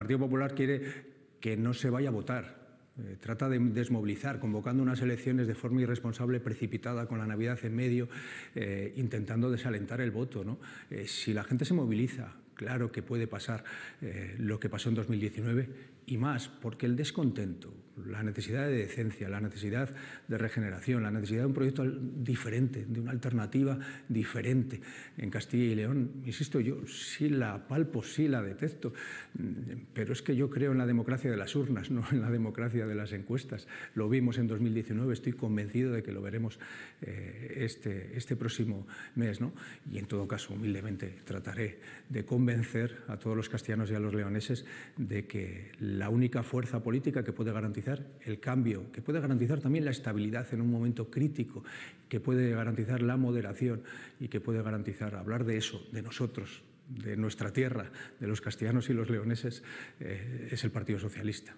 Partido Popular quiere que no se vaya a votar. Eh, trata de desmovilizar, convocando unas elecciones de forma irresponsable, precipitada, con la Navidad en medio, eh, intentando desalentar el voto. ¿no? Eh, si la gente se moviliza, claro que puede pasar lo que pasó en 2019 y más, porque el descontento, la necesidad de decencia, la necesidad de regeneración, la necesidad de un proyecto diferente, de una alternativa diferente en Castilla y León, insisto, yo sí la palpo, sí la detecto, pero es que yo creo en la democracia de las urnas, no en la democracia de las encuestas. Lo vimos en 2019, estoy convencido de que lo veremos eh, este, este próximo mes, ¿no? Y en todo caso, humildemente, trataré de convencer a todos los castellanos y a los leoneses de que la única fuerza política que puede garantizar el cambio, que puede garantizar también la estabilidad en un momento crítico, que puede garantizar la moderación y que puede garantizar hablar de eso, de nosotros, de nuestra tierra, de los castellanos y los leoneses, eh, es el Partido Socialista.